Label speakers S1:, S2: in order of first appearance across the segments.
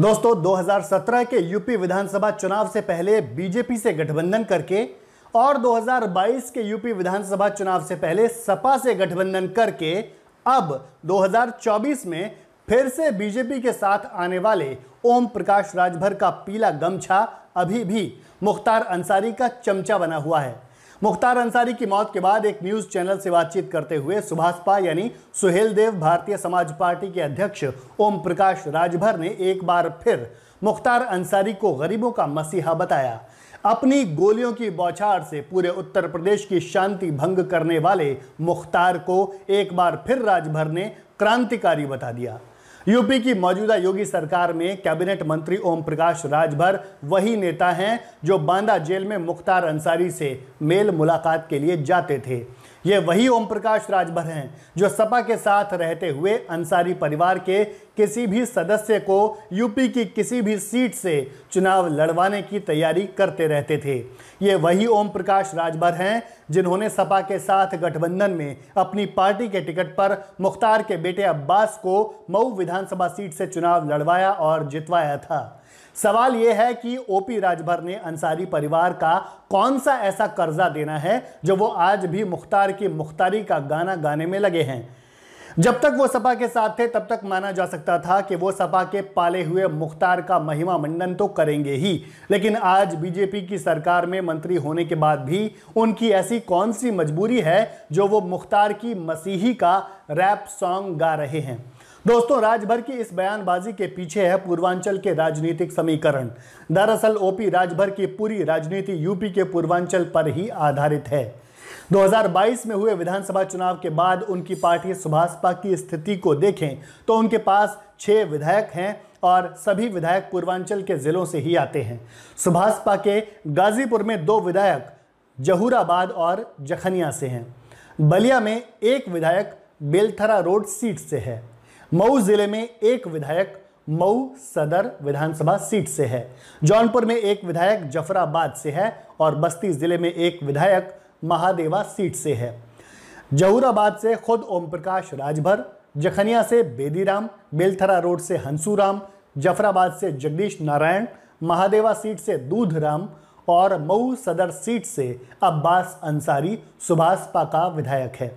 S1: दोस्तों 2017 के यूपी विधानसभा चुनाव से पहले बीजेपी से गठबंधन करके और 2022 के यूपी विधानसभा चुनाव से पहले सपा से गठबंधन करके अब 2024 में फिर से बीजेपी के साथ आने वाले ओम प्रकाश राजभर का पीला गमछा अभी भी मुख्तार अंसारी का चमचा बना हुआ है मुख्तार अंसारी की मौत के बाद एक न्यूज चैनल से बातचीत करते हुए सुभाषपा यानी सुहेल देव भारतीय समाज पार्टी के अध्यक्ष ओम प्रकाश राजभर ने एक बार फिर मुख्तार अंसारी को गरीबों का मसीहा बताया अपनी गोलियों की बौछार से पूरे उत्तर प्रदेश की शांति भंग करने वाले मुख्तार को एक बार फिर राजभर ने क्रांतिकारी बता दिया यूपी की मौजूदा योगी सरकार में कैबिनेट मंत्री ओम प्रकाश राजभर वही नेता हैं जो बांदा जेल में मुख्तार अंसारी से मेल मुलाकात के लिए जाते थे ये वही ओम प्रकाश राजभर हैं जो सपा के साथ रहते हुए अंसारी परिवार के किसी भी सदस्य को यूपी की किसी भी सीट से चुनाव लड़वाने की तैयारी करते रहते थे ये वही ओम प्रकाश राजभर हैं जिन्होंने सपा के साथ गठबंधन में अपनी पार्टी के टिकट पर मुख्तार के बेटे अब्बास को मऊ विधानसभा सीट से चुनाव लड़वाया और जितवाया था सवाल यह है कि ओपी राजभर ने अंसारी परिवार का कौन सा ऐसा कर्जा देना है जो वो आज भी मुख्तार की मुख्तारी का गाना गाने में लगे हैं जब तक वो सपा के साथ थे तब तक माना जा सकता था कि वो सपा के पाले हुए मुख्तार का महिमा मंडन तो करेंगे ही लेकिन आज बीजेपी की सरकार में मंत्री होने के बाद भी उनकी ऐसी कौन सी मजबूरी है जो वो मुख्तार की मसीही का रैप सॉन्ग गा रहे हैं दोस्तों राजभर की इस बयानबाजी के पीछे है पूर्वांचल के राजनीतिक समीकरण दरअसल ओपी राजभर की पूरी राजनीति यूपी के पूर्वांचल पर ही आधारित है 2022 में हुए विधानसभा चुनाव के बाद उनकी पार्टी सुभाषपा की स्थिति को देखें तो उनके पास छः विधायक हैं और सभी विधायक पूर्वांचल के ज़िलों से ही आते हैं सुभाषपा के गाजीपुर में दो विधायक जहूराबाद और जखनिया से हैं बलिया में एक विधायक बेलथरा रोड सीट से है मऊ ज़िले में एक विधायक मऊ सदर विधानसभा सीट से है जौनपुर में एक विधायक जफराबाद से है और बस्ती ज़िले में एक विधायक महादेवा सीट से है जहूराबाद से खुद ओम प्रकाश राजभर जखनिया से बेदीराम बेलथरा रोड से हंसूराम जफराबाद से जगदीश नारायण महादेवा सीट से दूधराम और मऊ सदर सीट से अब्बास अंसारी सुभाषपा का विधायक है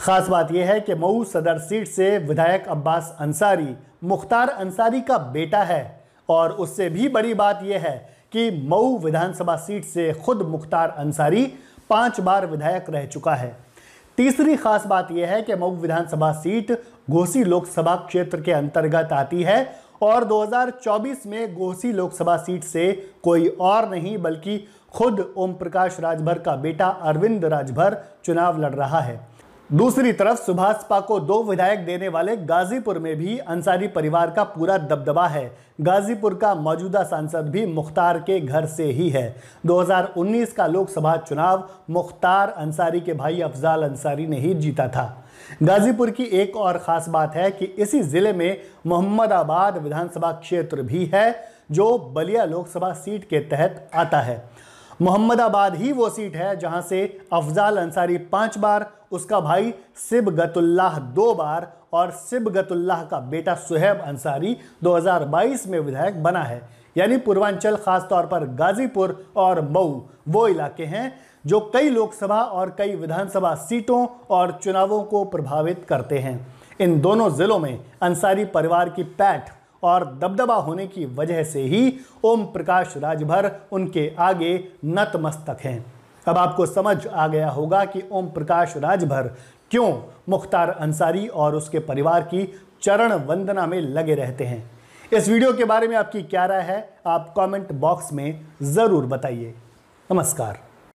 S1: खास बात यह है कि मऊ सदर सीट से विधायक अब्बास अंसारी मुख्तार अंसारी का बेटा है और उससे भी बड़ी बात यह है कि मऊ विधानसभा सीट से खुद मुख्तार अंसारी पांच बार विधायक रह चुका है तीसरी खास बात यह है कि मऊ विधानसभा सीट घोसी लोकसभा क्षेत्र के अंतर्गत आती है और 2024 में घोसी लोकसभा सीट से कोई और नहीं बल्कि खुद ओम प्रकाश राजभर का बेटा अरविंद राजभर चुनाव लड़ रहा है दूसरी तरफ सुभाषपा को दो विधायक देने वाले गाजीपुर में भी अंसारी परिवार का पूरा दबदबा है गाजीपुर का मौजूदा सांसद भी मुख्तार के घर से ही है 2019 का लोकसभा चुनाव मुख्तार अंसारी के भाई अफजाल अंसारी ने ही जीता था गाजीपुर की एक और ख़ास बात है कि इसी ज़िले में मोहम्मदाबाद विधानसभा क्षेत्र भी है जो बलिया लोकसभा सीट के तहत आता है मोहम्मदाबाद ही वो सीट है जहां से अफजाल अंसारी पांच बार उसका भाई सिब गतुल्लाह दो बार और सिब गतुल्लाह का बेटा सुहैब अंसारी 2022 में विधायक बना है यानी पूर्वांचल खासतौर पर गाजीपुर और मऊ वो इलाके हैं जो कई लोकसभा और कई विधानसभा सीटों और चुनावों को प्रभावित करते हैं इन दोनों ज़िलों में अंसारी परिवार की पैठ और दबदबा होने की वजह से ही ओम प्रकाश राजभर उनके आगे नतमस्तक हैं अब आपको समझ आ गया होगा कि ओम प्रकाश राजभर क्यों मुख्तार अंसारी और उसके परिवार की चरण वंदना में लगे रहते हैं इस वीडियो के बारे में आपकी क्या राय है आप कमेंट बॉक्स में ज़रूर बताइए नमस्कार